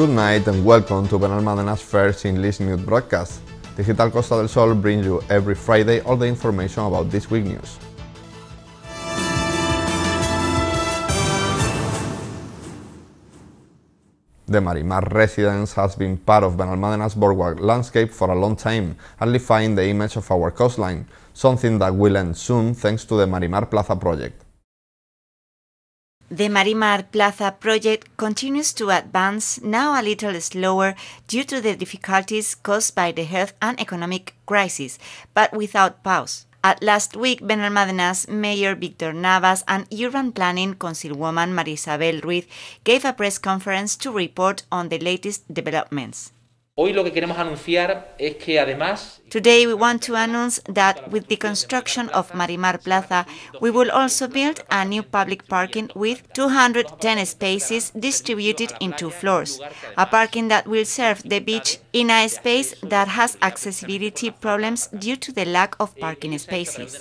Good night and welcome to Benal Madena's first English news broadcast. Digital Costa del Sol brings you every Friday all the information about this week's news. The Marimar residence has been part of Benalmadena's boardwalk landscape for a long time, amplifying the image of our coastline, something that will end soon thanks to the Marimar Plaza project. The Marimar Plaza project continues to advance, now a little slower due to the difficulties caused by the health and economic crisis, but without pause. At last week, Benalmádena's Mayor Victor Navas and Urban Planning Councilwoman Marisabel Ruiz gave a press conference to report on the latest developments. Hoy lo que queremos anunciar es que además Today we want to announce that with the construction of Marimar Plaza, we will also build a new public parking with 210 spaces distributed in two floors, a parking that will serve the beach in a space that has accessibility problems due to the lack of parking spaces.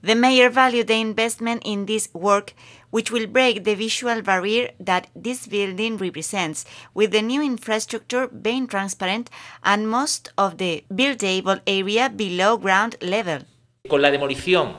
The mayor valued the investment in this work, which will break the visual barrier that this building represents, with the new infrastructure being transparent and most of the buildable area below ground level. Con la demolición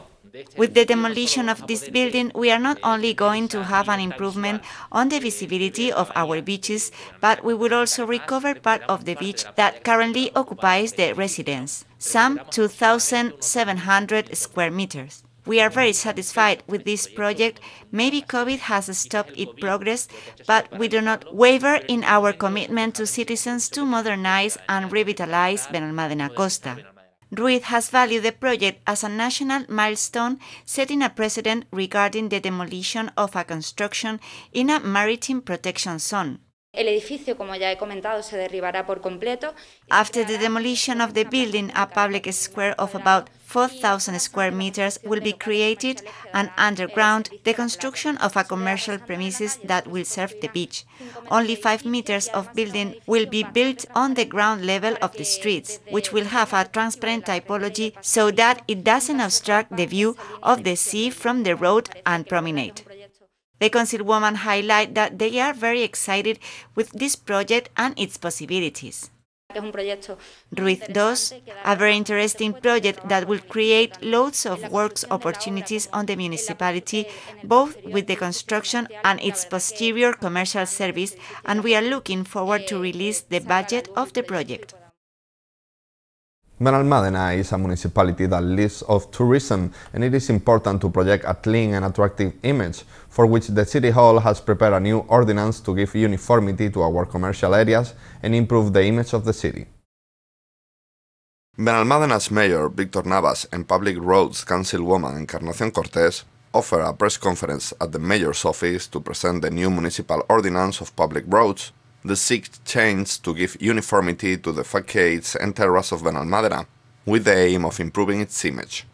with the demolition of this building, we are not only going to have an improvement on the visibility of our beaches, but we will also recover part of the beach that currently occupies the residence, some 2,700 square meters. We are very satisfied with this project. Maybe COVID has stopped its progress, but we do not waver in our commitment to citizens to modernize and revitalize Benalmádena Costa. Ruíz has valued the project as a national milestone, setting a precedent regarding the demolition of a construction in a maritime protection zone. El edificio, como ya he comentado, se derribará por completo. After the demolition of the building, a public square of about 4,000 square meters will be created and underground the construction of a commercial premises that will serve the beach. Only 5 meters of building will be built on the ground level of the streets, which will have a transparent typology so that it doesn't obstruct the view of the sea from the road and promenade. The Council Woman highlight that they are very excited with this project and its possibilities. Ruiz 2, a very interesting project that will create loads of works opportunities on the municipality, both with the construction and its posterior commercial service, and we are looking forward to release the budget of the project. Benalmádena is a municipality that lives of tourism and it is important to project a clean and attractive image, for which the City Hall has prepared a new ordinance to give uniformity to our commercial areas and improve the image of the city. Benalmádena's mayor Victor Navas and Public Roads Councilwoman Encarnación Cortés offer a press conference at the mayor's office to present the new municipal ordinance of public roads the Sikh chants to give uniformity to the facades and terrace of Benalmádena, with the aim of improving its image.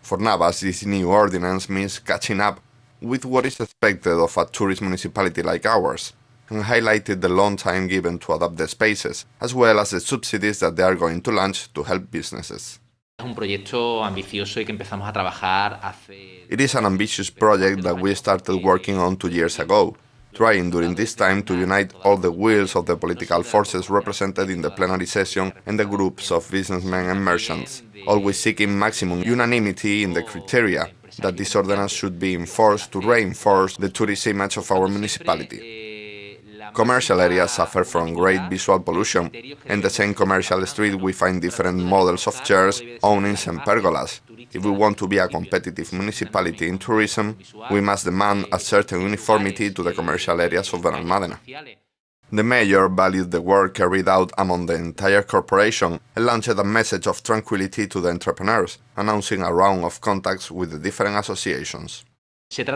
For Navas, this new ordinance means catching up with what is expected of a tourist municipality like ours, and highlighted the long time given to adapt the spaces, as well as the subsidies that they are going to launch to help businesses. It is an ambitious project that we started working on two years ago, trying during this time to unite all the wills of the political forces represented in the plenary session and the groups of businessmen and merchants, always seeking maximum unanimity in the criteria that this ordinance should be enforced to reinforce the tourist image of our municipality. Commercial areas suffer from great visual pollution. and the same commercial street, we find different models of chairs, awnings, and pergolas, if we want to be a competitive municipality in tourism, we must demand a certain uniformity to the commercial areas of Benalmádena. The mayor valued the work carried out among the entire corporation and launched a message of tranquility to the entrepreneurs, announcing a round of contacts with the different associations. It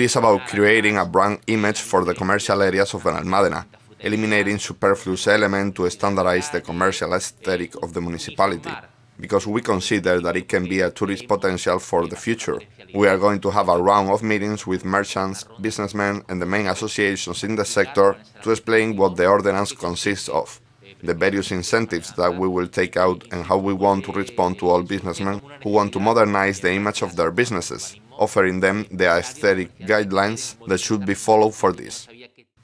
is about creating a brand image for the commercial areas of Benalmádena, eliminating superfluous elements to standardize the commercial aesthetic of the municipality because we consider that it can be a tourist potential for the future. We are going to have a round of meetings with merchants, businessmen, and the main associations in the sector to explain what the ordinance consists of, the various incentives that we will take out, and how we want to respond to all businessmen who want to modernize the image of their businesses, offering them the aesthetic guidelines that should be followed for this.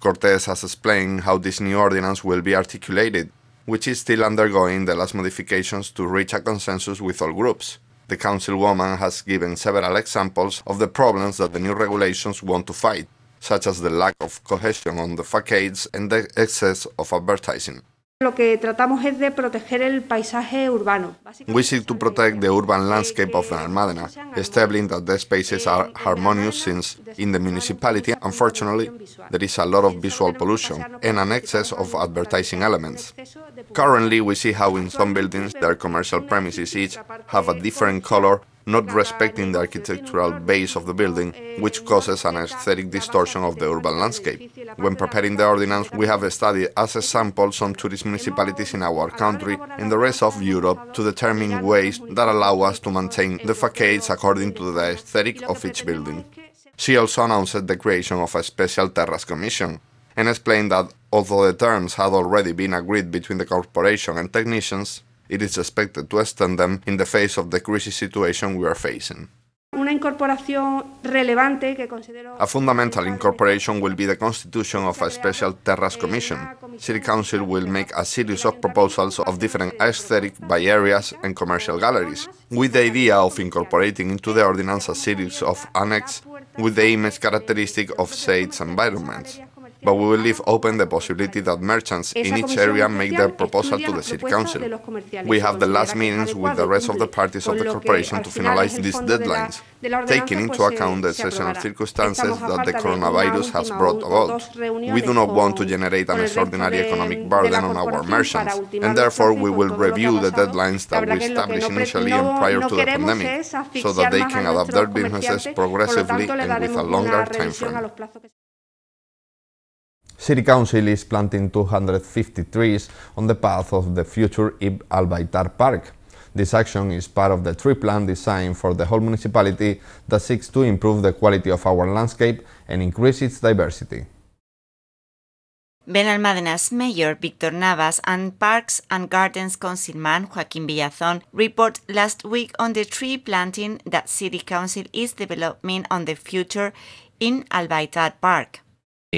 Cortes has explained how this new ordinance will be articulated which is still undergoing the last modifications to reach a consensus with all groups. The councilwoman has given several examples of the problems that the new regulations want to fight, such as the lack of cohesion on the facades and the excess of advertising. Lo que tratamos es de proteger el paisaje urbano. We seek to protect the urban landscape of Almadena, establishing that the spaces are harmonious since in the municipality, unfortunately, there is a lot of visual pollution and an excess of advertising elements. Currently, we see how in some buildings their commercial premises each have a different color not respecting the architectural base of the building, which causes an aesthetic distortion of the urban landscape. When preparing the ordinance, we have studied as a sample some tourist municipalities in our country and the rest of Europe to determine ways that allow us to maintain the facades according to the aesthetic of each building. She also announced the creation of a special terrace commission and explained that although the terms had already been agreed between the corporation and technicians, it is expected to extend them in the face of the crisis situation we are facing. A fundamental incorporation will be the constitution of a special terrace commission. City Council will make a series of proposals of different aesthetic by areas and commercial galleries, with the idea of incorporating into the ordinance a series of annexes with the image characteristic of said environments but we will leave open the possibility that merchants in each area make their proposal to the City Council. We have the last meetings with the rest of the parties of the corporation to finalize these deadlines, taking into account the exceptional circumstances that the coronavirus has brought about. We do not want to generate an extraordinary economic burden on our merchants, and therefore we will review the deadlines that we established initially and prior to the pandemic, so that they can adapt their businesses progressively and with a longer time frame. City Council is planting 250 trees on the path of the future Ib Albaítar Park. This action is part of the tree plan designed for the whole municipality that seeks to improve the quality of our landscape and increase its diversity. Benalmádena's mayor Victor Navas and Parks and Gardens councilman Joaquín Villazón report last week on the tree planting that City Council is developing on the future in Albaitar Park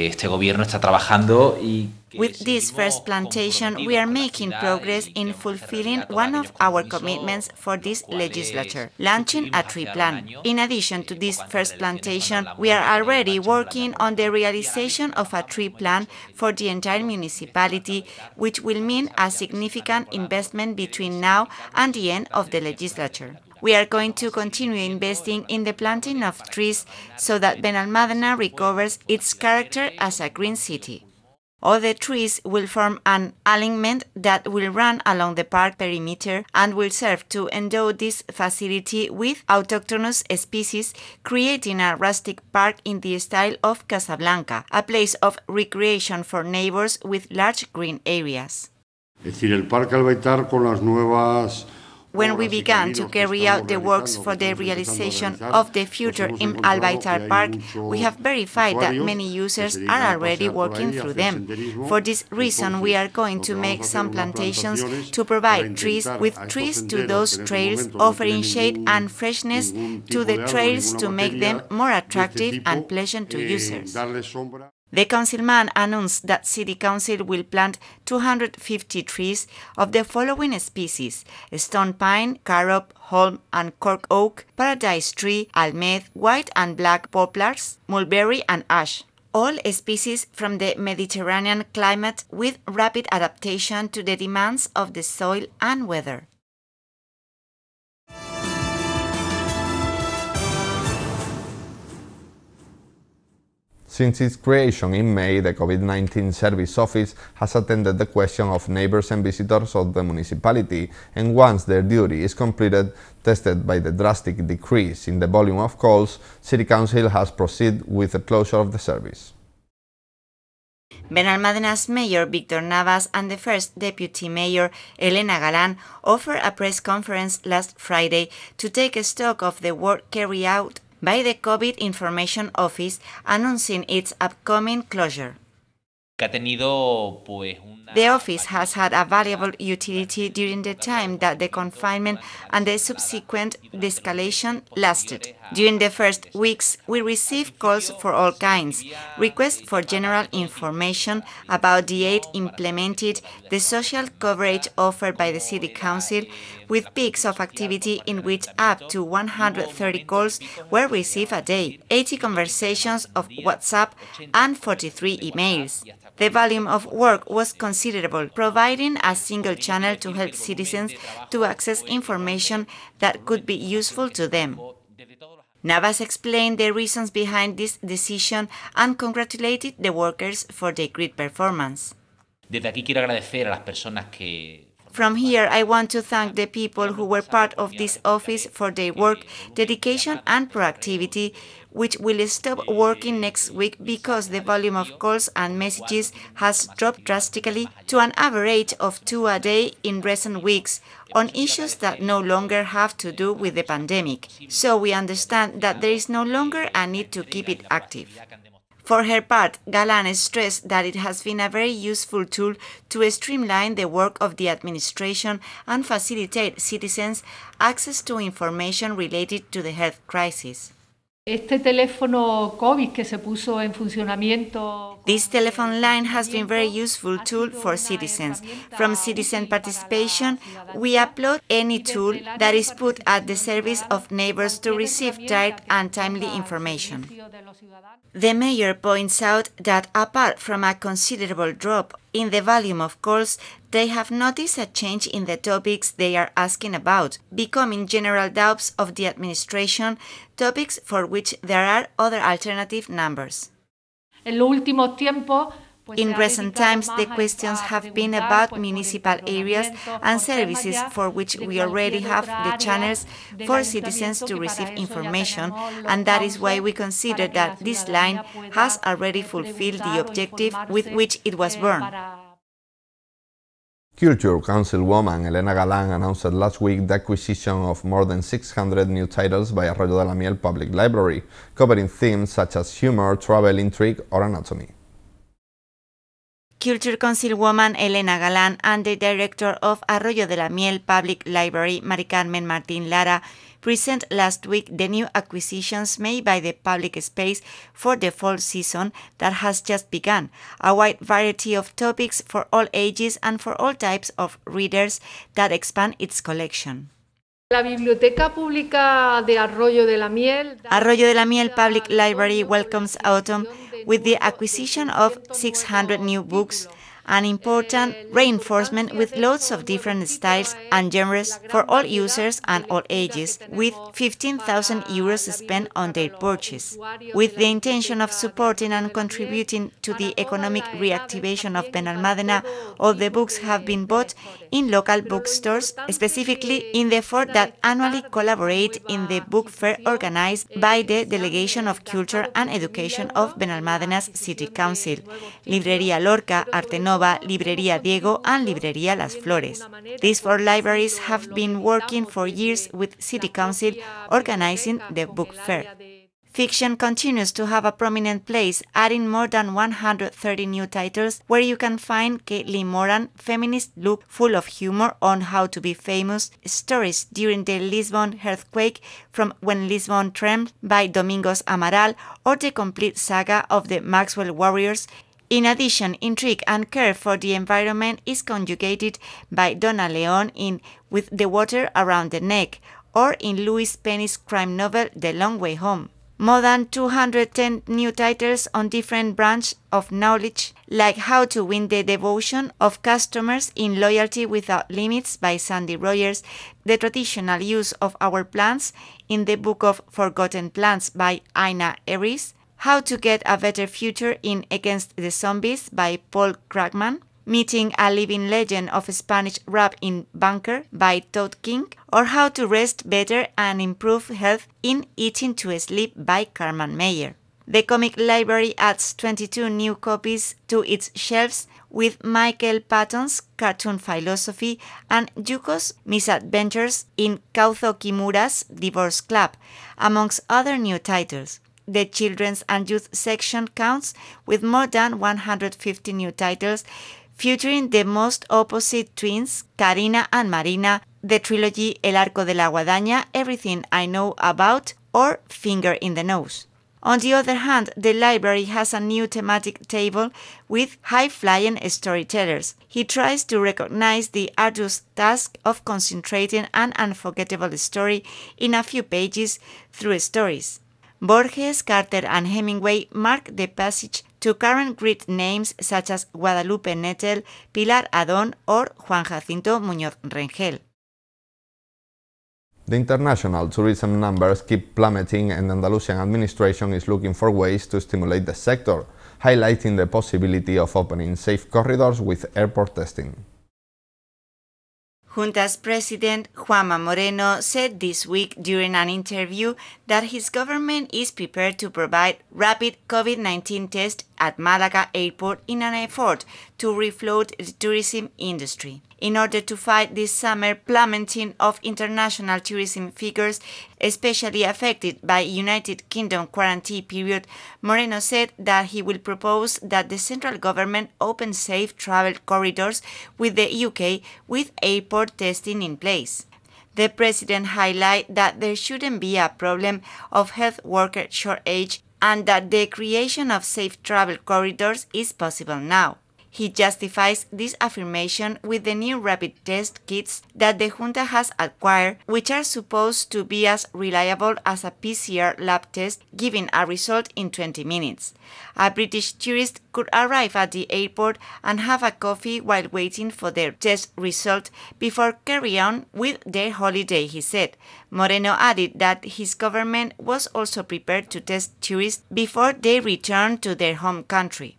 este gobierno está trabajando y With this first plantation, we are making progress in fulfilling one of our commitments for this legislature, launching a tree plan. In addition to this first plantation, we are already working on the realization of a tree plan for the entire municipality, which will mean a significant investment between now and the end of the legislature. We are going to continue investing in the planting of trees so that Benalmádena recovers its character as a green city. All the trees will form an alignment that will run along the park perimeter and will serve to endow this facility with autochthonous species, creating a rustic park in the style of Casablanca, a place of recreation for neighbors with large green areas. Es decir, el Parque Albaitar con las nuevas when we began to carry out the works for the realization of the future in Albaitar Park, we have verified that many users are already working through them. For this reason, we are going to make some plantations to provide trees with trees to those trails, offering shade and freshness to the trails to make them more attractive and pleasant to eh, users. The councilman announced that City Council will plant 250 trees of the following species stone pine, carob, holm and cork oak, paradise tree, almeth, white and black poplars, mulberry and ash. All species from the Mediterranean climate with rapid adaptation to the demands of the soil and weather. Since its creation in May, the COVID-19 Service Office has attended the question of neighbors and visitors of the municipality and once their duty is completed, tested by the drastic decrease in the volume of calls, City Council has proceeded with the closure of the service. Benalmadena's mayor Victor Navas and the first deputy mayor Elena Galán offered a press conference last Friday to take stock of the work carried out by the COVID Information Office announcing its upcoming closure. The office has had a valuable utility during the time that the confinement and the subsequent de-escalation lasted. During the first weeks, we received calls for all kinds, requests for general information about the aid implemented, the social coverage offered by the City Council, with peaks of activity in which up to 130 calls were received a day, 80 conversations of WhatsApp, and 43 emails. The volume of work was considerable, providing a single channel to help citizens to access information that could be useful to them. Navas explained the reasons behind this decision and congratulated the workers for their great performance. Desde aquí quiero agradecer a las personas que From here, I want to thank the people who were part of this office for their work, dedication, and proactivity, which will stop working next week because the volume of calls and messages has dropped drastically to an average of two a day in recent weeks on issues that no longer have to do with the pandemic. So we understand that there is no longer a need to keep it active. For her part, Galan stressed that it has been a very useful tool to streamline the work of the administration and facilitate citizens access to information related to the health crisis. Este teléfono COVID que se puso en funcionamiento. This telephone line has been very useful tool for citizens. From citizen participation, we upload any tool that is put at the service of neighbors to receive direct and timely information. The mayor points out that apart from a considerable drop in the volume of calls, they have noticed a change in the topics they are asking about, becoming general doubts of the administration, topics for which there are other alternative numbers. In recent times, the questions have been about municipal areas and services for which we already have the channels for citizens to receive information, and that is why we consider that this line has already eh, fulfilled the objective with which it was eh, born. Culture Councilwoman Elena Galán announced last week the acquisition of more than 600 new titles by Arroyo de la Miel Public Library, covering themes such as humor, travel, intrigue, or anatomy. Culture Councilwoman Elena Galán and the director of Arroyo de la Miel Public Library, Mari Carmen Martín Lara, present last week the new acquisitions made by the public space for the fall season that has just begun. A wide variety of topics for all ages and for all types of readers that expand its collection. La Biblioteca Pública de Arroyo de la Miel. Arroyo de la Miel Public Library welcomes autumn with the acquisition of 600 new books an important reinforcement with lots of different styles and genres for all users and all ages, with 15,000 euros spent on their purchase. With the intention of supporting and contributing to the economic reactivation of Benalmádena, all the books have been bought in local bookstores, specifically in the four that annually collaborate in the book fair organized by the Delegation of Culture and Education of Benalmádena's City Council. Librería Lorca, Artenova, Librería Diego, and Librería Las Flores. These four libraries have been working for years with City Council organizing the book fair. Fiction continues to have a prominent place, adding more than 130 new titles where you can find Caitlin Moran, feminist look full of humor on how to be famous, stories during the Lisbon earthquake from When Lisbon Trembled by Domingos Amaral, or the complete saga of the Maxwell Warriors, in addition, intrigue and care for the environment is conjugated by Donna Leon in With the Water Around the Neck or in Louis Penny's crime novel The Long Way Home. More than 210 new titles on different branches of knowledge, like How to Win the Devotion of Customers in Loyalty Without Limits by Sandy Rogers, The Traditional Use of Our Plants in the Book of Forgotten Plants by Ina Eris, how to Get a Better Future in Against the Zombies by Paul Krugman, Meeting a Living Legend of Spanish Rap in Bunker by Todd King, or How to Rest Better and Improve Health in Eating to Sleep by Carmen Mayer. The comic library adds 22 new copies to its shelves with Michael Patton's Cartoon Philosophy and Yuko's Misadventures in Kauzo Kimura's Divorce Club, amongst other new titles the children's and youth section counts with more than 150 new titles, featuring the most opposite twins, Karina and Marina, the trilogy El Arco de la Guadaña, Everything I Know About, or Finger in the Nose. On the other hand, the library has a new thematic table with high flying storytellers. He tries to recognize the arduous task of concentrating an unforgettable story in a few pages through stories. Borges, Carter, and Hemingway mark the passage to current great names such as Guadalupe Nettel, Pilar Adon, or Juan Jacinto Muñoz Rengel. The international tourism numbers keep plummeting and Andalusian administration is looking for ways to stimulate the sector, highlighting the possibility of opening safe corridors with airport testing. Junta's President Juanma Moreno said this week during an interview that his government is prepared to provide rapid COVID 19 tests at Malaga airport in an effort to refloat the tourism industry. In order to fight this summer plummeting of international tourism figures, especially affected by United Kingdom quarantine period, Moreno said that he will propose that the central government open safe travel corridors with the UK with airport testing in place. The president highlighted that there shouldn't be a problem of health worker shortage and that the creation of safe travel corridors is possible now. He justifies this affirmation with the new rapid test kits that the junta has acquired, which are supposed to be as reliable as a PCR lab test, giving a result in 20 minutes. A British tourist could arrive at the airport and have a coffee while waiting for their test result before carrying on with their holiday, he said. Moreno added that his government was also prepared to test tourists before they returned to their home country.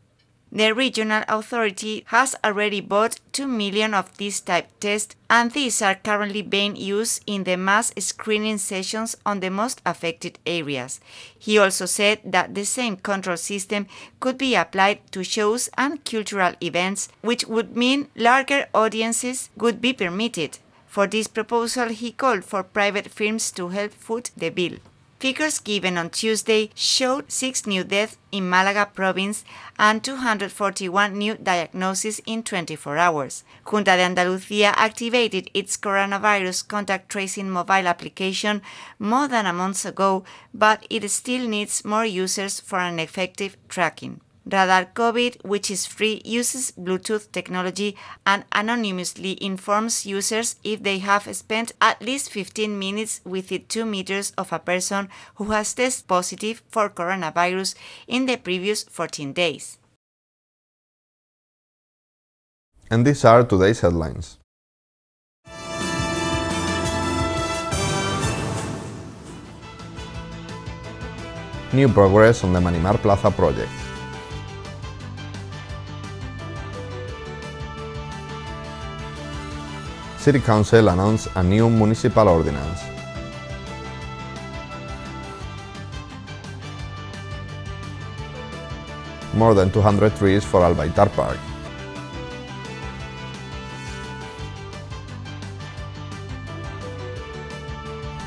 The regional authority has already bought 2 million of these type tests, and these are currently being used in the mass screening sessions on the most affected areas. He also said that the same control system could be applied to shows and cultural events, which would mean larger audiences would be permitted. For this proposal, he called for private firms to help foot the bill. Figures given on Tuesday showed six new deaths in Malaga province and 241 new diagnoses in 24 hours. Junta de Andalucía activated its coronavirus contact tracing mobile application more than a month ago, but it still needs more users for an effective tracking. Radar COVID, which is free, uses Bluetooth technology and anonymously informs users if they have spent at least 15 minutes within 2 meters of a person who has tested positive for coronavirus in the previous 14 days. And these are today's headlines. New progress on the Manimar Plaza project. City Council announced a new municipal ordinance. More than 200 trees for Albaitar Park.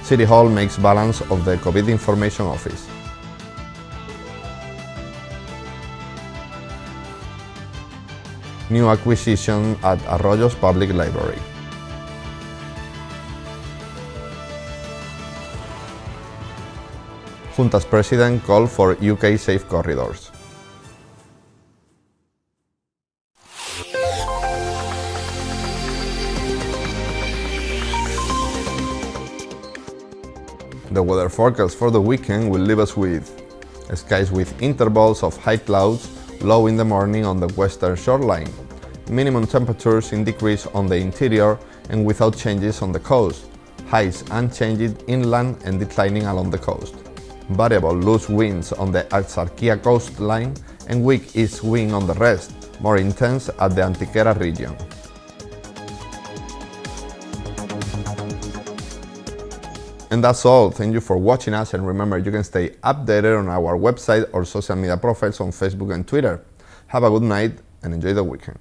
City Hall makes balance of the COVID Information Office. New acquisition at Arroyos Public Library. Junta's president called for UK safe corridors. The weather forecast for the weekend will leave us with skies with intervals of high clouds low in the morning on the western shoreline, minimum temperatures in decrease on the interior and without changes on the coast, highs unchanged inland and declining along the coast variable loose winds on the Axarquia coastline and weak east wind on the rest, more intense at the Antiquera region. And that's all. Thank you for watching us and remember you can stay updated on our website or social media profiles on Facebook and Twitter. Have a good night and enjoy the weekend.